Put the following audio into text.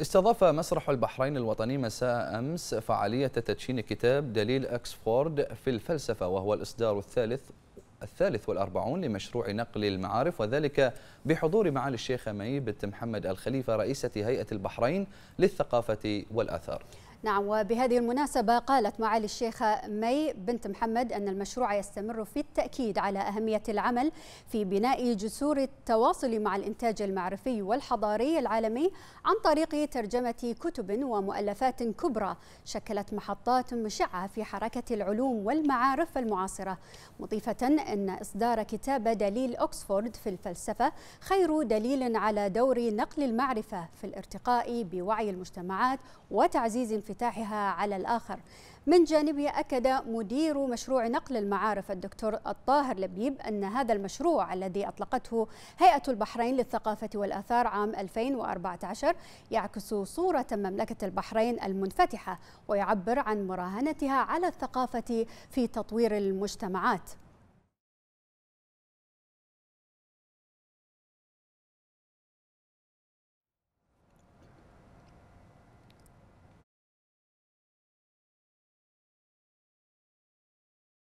استضاف مسرح البحرين الوطني مساء أمس فعالية تدشين كتاب دليل أكسفورد في الفلسفة وهو الإصدار الثالث الثالث والأربعون لمشروع نقل المعارف وذلك بحضور معالي الشيخ مي بنت محمد الخليفة رئيسة هيئة البحرين للثقافة والآثار نعم وبهذه المناسبة قالت معالي الشيخة مي بنت محمد أن المشروع يستمر في التأكيد على أهمية العمل في بناء جسور التواصل مع الإنتاج المعرفي والحضاري العالمي عن طريق ترجمة كتب ومؤلفات كبرى شكلت محطات مشعة في حركة العلوم والمعارف المعاصرة مضيفة أن إصدار كتاب دليل أكسفورد في الفلسفة خير دليل على دور نقل المعرفة في الارتقاء بوعي المجتمعات وتعزيز انفتاحها على الآخر من جانبه أكد مدير مشروع نقل المعارف الدكتور الطاهر لبيب أن هذا المشروع الذي أطلقته هيئة البحرين للثقافة والآثار عام 2014 يعكس صورة مملكة البحرين المنفتحة ويعبر عن مراهنتها على الثقافة في تطوير المجتمعات